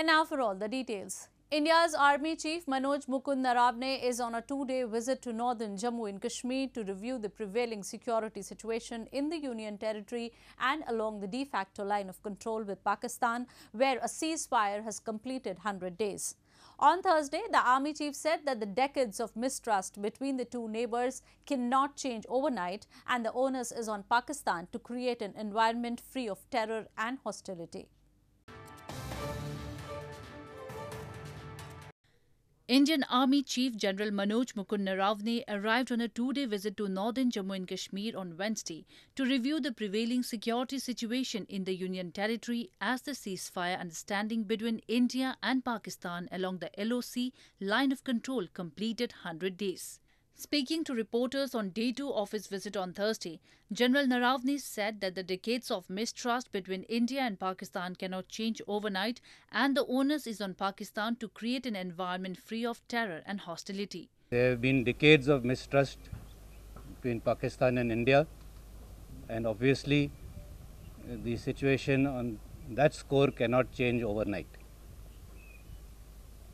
And now for all the details. India's Army Chief Manoj Mukund Narabne is on a two-day visit to northern Jammu and Kashmir to review the prevailing security situation in the Union territory and along the de facto line of control with Pakistan, where a ceasefire has completed 100 days. On Thursday, the Army Chief said that the decades of mistrust between the two neighbours cannot change overnight and the onus is on Pakistan to create an environment free of terror and hostility. Indian Army Chief General Manoj Mukund Naravne arrived on a two-day visit to northern Jammu and Kashmir on Wednesday to review the prevailing security situation in the Union territory as the ceasefire understanding between India and Pakistan along the LOC line of control completed 100 days. Speaking to reporters on day two of his visit on Thursday, General Naravne said that the decades of mistrust between India and Pakistan cannot change overnight and the onus is on Pakistan to create an environment free of terror and hostility. There have been decades of mistrust between Pakistan and India and obviously the situation on that score cannot change overnight.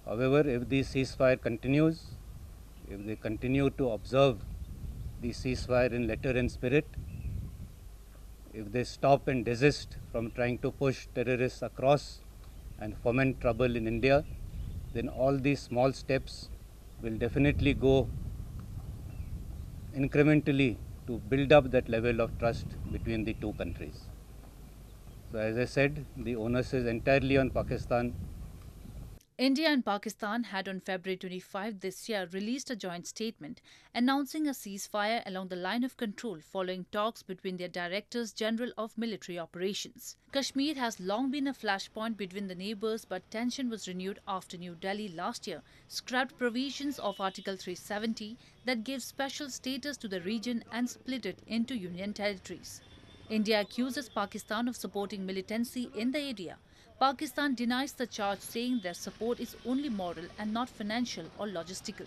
However, if the ceasefire continues, if they continue to observe the ceasefire in letter and spirit, if they stop and desist from trying to push terrorists across and foment trouble in India, then all these small steps will definitely go incrementally to build up that level of trust between the two countries. So as I said, the onus is entirely on Pakistan India and Pakistan had on February 25 this year released a joint statement announcing a ceasefire along the line of control following talks between their directors general of military operations. Kashmir has long been a flashpoint between the neighbors but tension was renewed after New Delhi last year scrapped provisions of Article 370 that gave special status to the region and split it into union territories. India accuses Pakistan of supporting militancy in the area Pakistan denies the charge, saying their support is only moral and not financial or logistical.